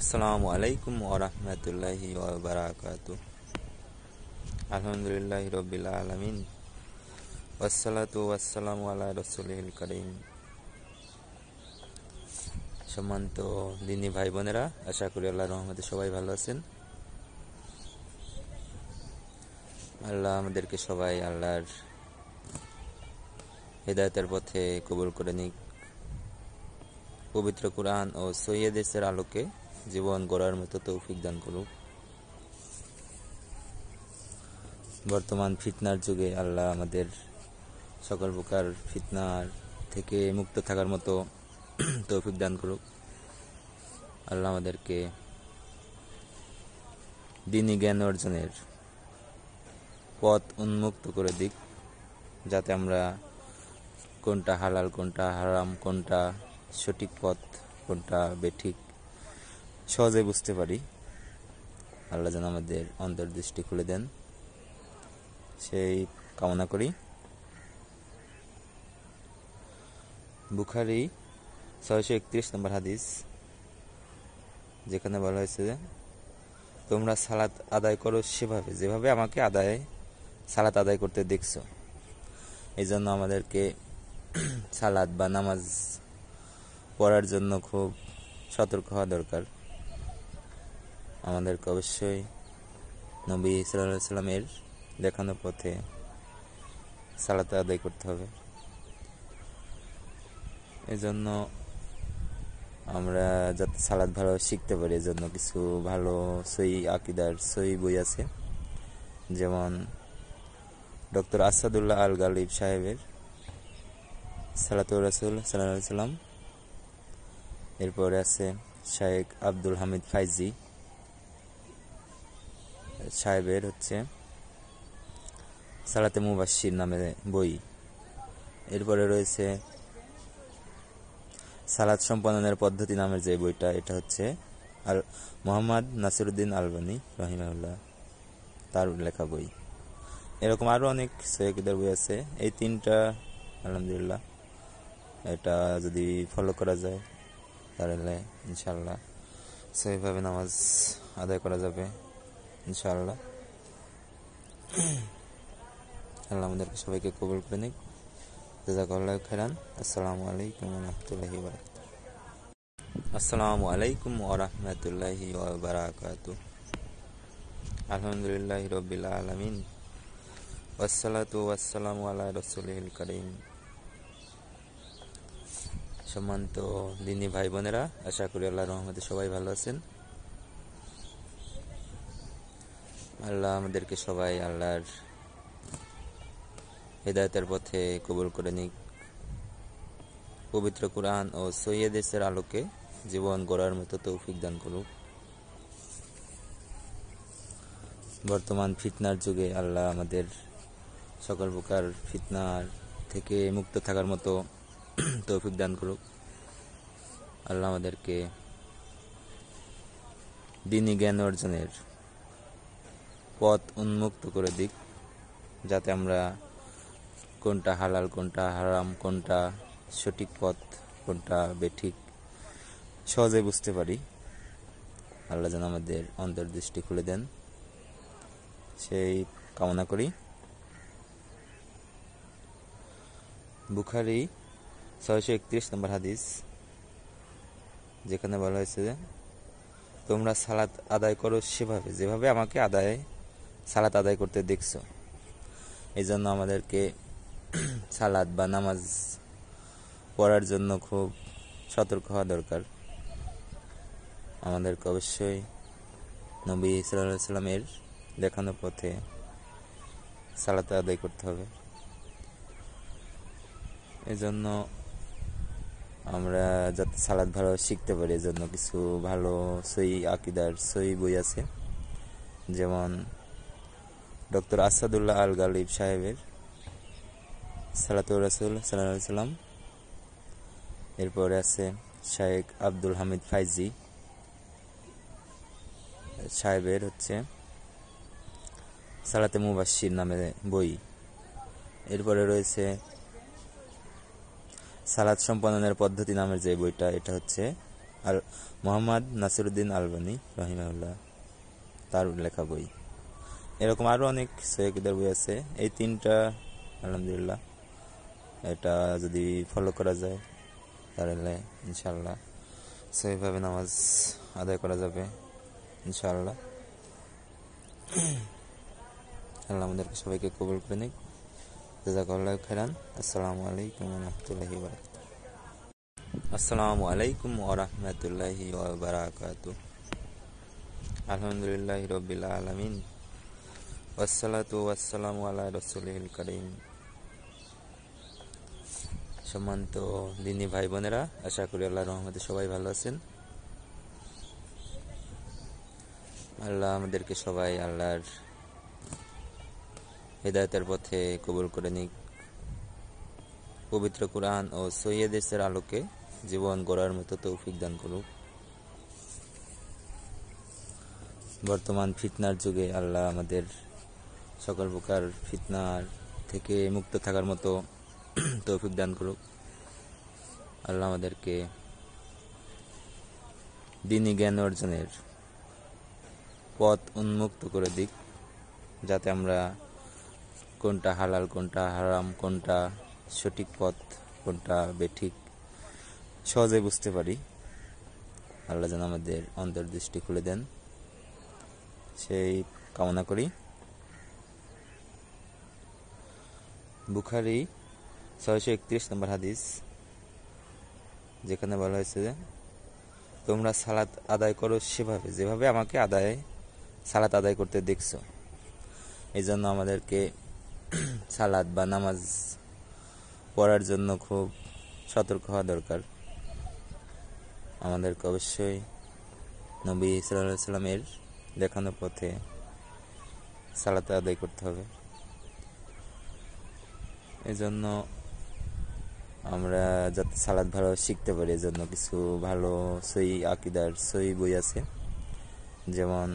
আসসালামু আলাইকুম ওরহমতুল্লাহি ওবরাকাতু আলহামদুলিল্লাহ রবিল আলমিন ওসালাতু আসসালাম আল্লাহ রসুল করিম সম্মানিত দিনী ভাই বোনেরা আশা করি আল্লাহ রহমতে সবাই ভালো আছেন আল্লাহ আমাদেরকে সবাই আল্লাহর হেদায়তের পথে কবুল করে নিক পবিত্র কোরআন ও সৈয়দেশের আলোকে জীবন গড়ার মতো তৌফিক দান করুক বর্তমান ফিতনার যুগে আল্লাহ আমাদের সকল প্রকার ফিতনার থেকে মুক্ত থাকার মতো তৌফিক দান করুক আল্লাহ আমাদেরকে দিনই জ্ঞান অর্জনের পথ উন্মুক্ত করে দিক যাতে আমরা কোনটা হালাল কোনটা হারাম কোনটা সঠিক পথ কোনটা বেঠিক সহজে বুঝতে পারি আল্লাহ যেন আমাদের অন্তর্দৃষ্টি খুলে দেন সেই কামনা করি বুখারি ছয়শো একত্রিশ নম্বর হাদিস যেখানে বলা হয়েছে তোমরা সালাত আদায় করো সেভাবে যেভাবে আমাকে আদায় সালাত আদায় করতে দেখছো এই জন্য আমাদেরকে সালাদ বা নামাজ পড়ার জন্য খুব সতর্ক হওয়া দরকার আমাদেরকে অবশ্যই নবী সাল্লাহ সাল্লামের দেখানো পথে সালাতে আদায় করতে হবে এজন্য আমরা যাতে সালাদ ভালো শিখতে পারি এজন্য কিছু ভালো সই আকিদার সই বই আছে যেমন ডক্টর আসাদুল্লাহ আল গালিব সাহেবের সালাতুর রাসুল সাল্লাহ সাল্লাম এরপরে আছে শাহেক আব্দুল হামিদ ফাইজি সাহেবের হচ্ছে সালাতে মুবাসির নামে বই এরপরে রয়েছে সালাদ সম্পাদনের পদ্ধতি নামের যে বইটা এটা হচ্ছে আর মোহাম্মদ নাসিরুদ্দিন আলবানি রহিমাউল্লাহ তার লেখা বই এরকম আরও অনেক সৈকদের বই আছে এই তিনটা আলহামদুলিল্লাহ এটা যদি ফলো করা যায় তাহলে ইনশাল্লাহ সেইভাবে নামাজ আদায় করা যাবে ইনশাআল্লাহ আল্লাহ আমাদেরকে সবাইকে কবুল করে নিক জাজাকাল্লাহ খেরান আসসালামু আলাইকুম রহমতুল্লাহি আসসালামু আলাইকুম ওরহমতুল্লাহি ওবরাকাত আলহামদুলিল্লাহ রবিল আলমিন ওসালাতু ওয়াসালামু আলা রসুলিল করিম সম্মানিত দিনী ভাই বোনেরা আশা করি আল্লাহ রহমতে সবাই ভালো আছেন আল্লাহ আমাদেরকে সবাই আল্লাহর হেদায়তের পথে কবুল করে নিক পবিত্র কোরআন ও সৈয়দেশের আলোকে জীবন গড়ার মতো তৌফিক দান করুক বর্তমান ফিতনার যুগে আল্লাহ আমাদের সকল প্রকার ফিতনার থেকে মুক্ত থাকার মতো তৌফিক দান করুক আল্লাহ আমাদেরকে দিনী জ্ঞান অর্জনের পথ উন্মুক্ত করে দিক যাতে আমরা কোনটা হালাল কোনটা হারাম কোনটা সঠিক পথ কোনটা বেঠিক সহজে বুঝতে পারি আল্লাহ যেন আমাদের অন্তর্দৃষ্টি খুলে দেন সেই কামনা করি বুখারি ছয়শো একত্রিশ নম্বর হাদিস যেখানে বলা হয়েছে তোমরা সালাত আদায় করো সেভাবে যেভাবে আমাকে আদায় সালাত আদায় করতে দেখছো এই জন্য আমাদেরকে সালাদ বা নামাজ পড়ার জন্য খুব সতর্ক হওয়া দরকার আমাদেরকে অবশ্যই নবী সাল্লাহ সাল্লামের দেখানো পথে সালাতে আদায় করতে হবে এজন্য আমরা যাতে সালাদ ভালো শিখতে পারি এজন্য কিছু ভালো সই আকিদার সই বই আছে যেমন ডক্টর আসাদুল্লাহ আল গালিব সাহেবের সালাতুর রাসুল সাল্লাহ সাল্লাম এরপরে আছে শাহেক আব্দুল হামিদ ফাইজি সাহেবের হচ্ছে সালাতে মুবাসির নামে বই এরপরে রয়েছে সালাদ সম্পাদনের পদ্ধতি নামের যে বইটা এটা হচ্ছে আর মোহাম্মদ নাসিরুদ্দিন আলবানি রহিমাউল্লাহ তার লেখা বই এরকম আরও অনেক সৈকদের বই আছে এই তিনটা আলহামদুলিল্লাহ এটা যদি ফলো করা যায় তাহলে ইনশাল্লাহ সেইভাবে নামাজ আদায় করা যাবে ইনশাআল্লাহ আল্লাহ আমাদেরকে সবাইকে কবুল করে নিক জাজাকাল্লাহ খেরান আসসালামু আলাইকুম রহমতুল্লাহ আসসালামু আলাইকুম ওরহমতুল্লাহি বারাকাতু আলহামদুলিল্লাহ রবিল্লা আলমিন ওয়াসালাতু ওয়াসালাম আলা রসুলিল করিম সম্মানিত দিনী ভাই বোনেরা আশা করি আল্লাহ রহমতে সবাই ভালো আছেন আল্লাহ আমাদেরকে সবাই আল্লাহর হেদায়তের পথে কবুল করে নিক পবিত্র কোরআন ও সৈয়দেশের আলোকে জীবন গড়ার মতো তৌফিক দান করুক বর্তমান ফিটনার যুগে আল্লাহ আমাদের সকল প্রকার ফিতনার থেকে মুক্ত থাকার মতো তৌফিক দান করুক আল্লাহ আমাদেরকে দিনী জ্ঞান অর্জনের পথ উন্মুক্ত করে দিক যাতে আমরা কোনটা হালাল কোনটা হারাম কোনটা সঠিক পথ কোনটা বেঠিক সহজে বুঝতে পারি আল্লাহ যেন আমাদের অন্তর্দৃষ্টি খুলে দেন সেই কামনা করি বুখারি ছয়শো একত্রিশ নম্বর হাদিস যেখানে বলা হয়েছে তোমরা সালাত আদায় করো সেভাবে যেভাবে আমাকে আদায় সালাত আদায় করতে দেখছো এই জন্য আমাদেরকে সালাদ বা নামাজ পড়ার জন্য খুব সতর্ক হওয়া দরকার আমাদেরকে অবশ্যই নবী সাল্লাহ সাল্লামের দেখানো পথে সালাতে আদায় করতে হবে এজন্য আমরা যাতে সালাদ ভালো শিখতে পারি এজন্য কিছু ভালো সই আকিদার সই বই আছে যেমন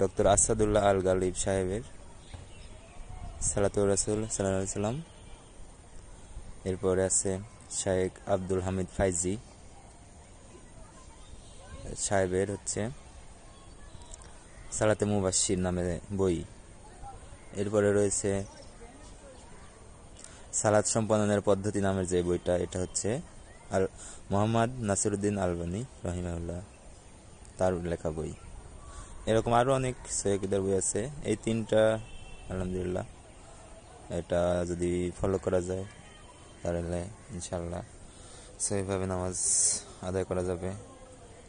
ডক্টর আসাদুল্লাহ আল গালিব সাহেবের সালাতুর রাসুল সাল্লাহ সাল্লাম এরপরে আছে শায়েক আব্দুল হামিদ ফাইজি সাহেবের হচ্ছে সালাতে মুবাসির নামে বই এরপরে রয়েছে সালাদ সম্পাদনের পদ্ধতি নামের যে বইটা এটা হচ্ছে আর মোহাম্মদ নাসিরুদ্দিন আলবানি রহিমাউল্লাহ তার লেখা বই এরকম আরও অনেক সৈকদের বই আছে এই তিনটা আলহামদুলিল্লাহ এটা যদি ফলো করা যায় তাহলে ইনশাল্লাহ সেইভাবে নামাজ আদায় করা যাবে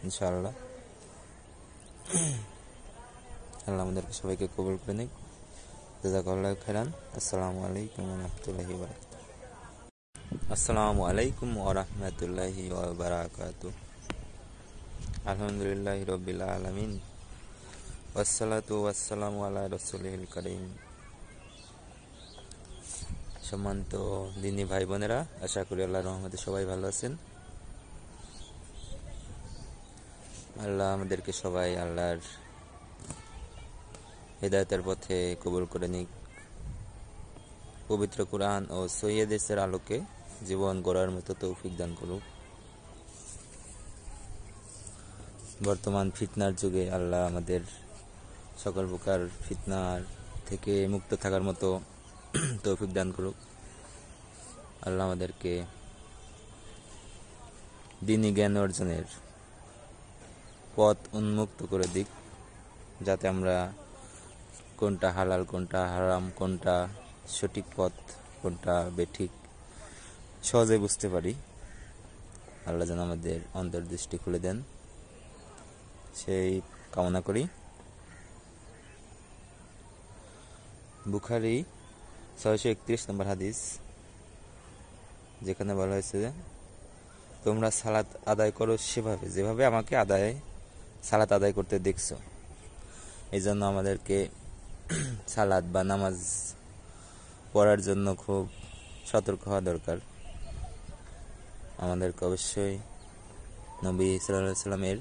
ইনশাল্লাহ আল্লাহ আমাদেরকে সবাইকে কবুল করে নিক জাজাকাল্লাহ খেরান আসসালামু আলাইকুম রহমতুল্লাহি আসসালামু আলাইকুম ওরহমতুল্লাহি ওবরাকাত আলহামদুলিল্লাহ রবিল আলমিন ওসালাতু ওয়াসালামু আলা রসুলিল করিম দিনী ভাই বোনেরা আশা করি আল্লাহ রহমতে সবাই ভালো আছেন আল্লাহ আমাদেরকে সবাই আল্লাহর হেদায়তের পথে কবুল করে নিক পবিত্র কোরআন ও সৈয়দেশের আলোকে জীবন গড়ার মতো তৌফিক দান করুক বর্তমান ফিতনার যুগে আল্লাহ আমাদের সকল প্রকার ফিতনার থেকে মুক্ত থাকার মতো তৌফিক দান করুক আল্লাহ আমাদেরকে দিনী জ্ঞান অর্জনের পথ উন্মুক্ত করে দিক যাতে আমরা কোনটা হালাল কোনটা হারাম কোনটা সঠিক পথ কোনটা বেঠিক সহজে বুঝতে পারি আল্লাহ যেন আমাদের অন্তর্দৃষ্টি খুলে দেন সেই কামনা করি বুখারি ছয়শো একত্রিশ নম্বর হাদিস যেখানে বলা হয়েছে তোমরা সালাত আদায় করো সেভাবে যেভাবে আমাকে আদায় সালাত আদায় করতে দেখছো এই জন্য আমাদেরকে সালাদ বা নামাজ পড়ার জন্য খুব সতর্ক হওয়া দরকার আমাদেরকে অবশ্যই নবী ইসলামের সাল্লামের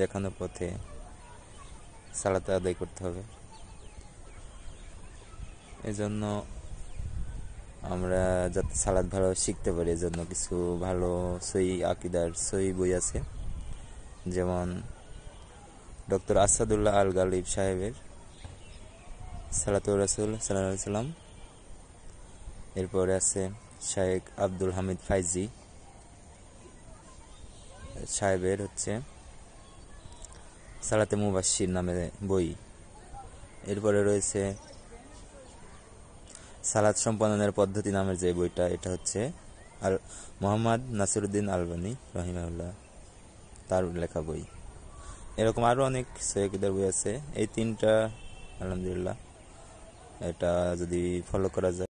দেখানো পথে সালাতে আদায় করতে হবে এজন্য আমরা যাতে সালাদ ভালো শিখতে পারি এজন্য কিছু ভালো সই আকিদার সই বই আছে যেমন ডক্টর আসাদুল্লাহ আল গালিব সাহেবের সালাতুর রাসুল সাল্লাম এরপরে আছে শায়েক আব্দুল হামিদ ফাইজি সাহেবের হচ্ছে সালাতে মুবাসির নামে বই এরপরে রয়েছে সালাদ সম্পাদনের পদ্ধতি নামের যে বইটা এটা হচ্ছে আর মোহাম্মদ নাসিরুদ্দিন আলবানি রহিমাউল্লাহ তার লেখা বই এরকম আরও অনেক সৈকদের বই আছে এই তিনটা আলহামদুলিল্লাহ এটা যদি ফলো করা যায়